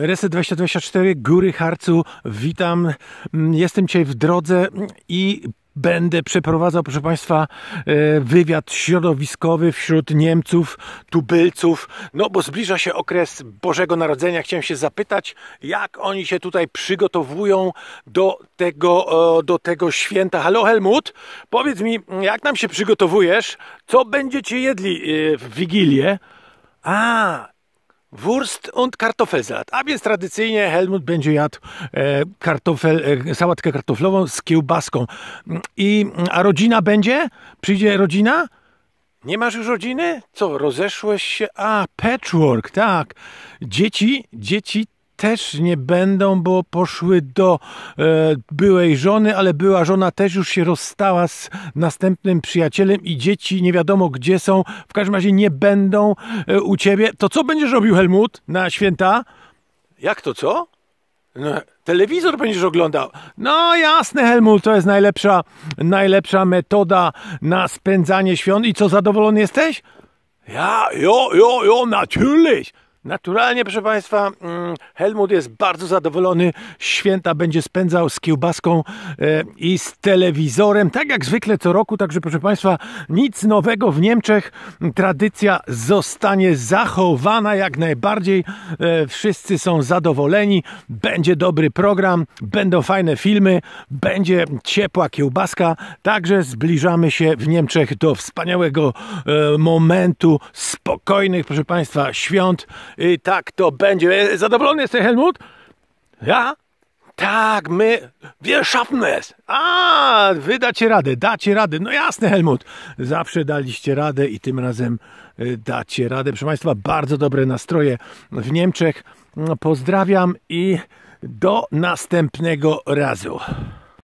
Reset 2024, Góry Harcu, witam. Mm, jestem dzisiaj w drodze i będę przeprowadzał, proszę Państwa, e, wywiad środowiskowy wśród Niemców, tubylców, no bo zbliża się okres Bożego Narodzenia. Chciałem się zapytać, jak oni się tutaj przygotowują do tego, e, do tego święta. Halo Helmut, powiedz mi, jak nam się przygotowujesz? Co będziecie jedli e, w Wigilię? A, Wurst und Kartoffelsalat. A więc tradycyjnie Helmut będzie jadł e, kartofel, e, sałatkę kartoflową z kiełbaską. I, a rodzina będzie? Przyjdzie rodzina? Nie masz już rodziny? Co, rozeszłeś się? A, patchwork, tak. Dzieci, dzieci też nie będą, bo poszły do e, byłej żony, ale była żona też już się rozstała z następnym przyjacielem i dzieci nie wiadomo gdzie są. W każdym razie nie będą e, u ciebie. To co będziesz robił, Helmut, na święta? Jak to co? No, telewizor będziesz oglądał. No jasne, Helmut, to jest najlepsza, najlepsza metoda na spędzanie świąt. I co, zadowolony jesteś? Ja, jo, jo, jo, natürlich. Naturalnie, proszę Państwa. Mm, Mm, Helmut jest bardzo zadowolony. Święta będzie spędzał z kiełbaską e, i z telewizorem. Tak jak zwykle co roku, także proszę Państwa, nic nowego w Niemczech. Tradycja zostanie zachowana jak najbardziej. E, wszyscy są zadowoleni. Będzie dobry program, będą fajne filmy, będzie ciepła kiełbaska. Także zbliżamy się w Niemczech do wspaniałego e, momentu spokojnych, proszę Państwa, świąt. I tak to będzie. Zadowolony Schulon jesteś Helmut? Ja? Tak, my, wir schaffen es. A, wy dacie radę, dacie radę. No jasne, Helmut. Zawsze daliście radę i tym razem y, dacie radę. Proszę Państwa, bardzo dobre nastroje w Niemczech. Pozdrawiam i do następnego razu.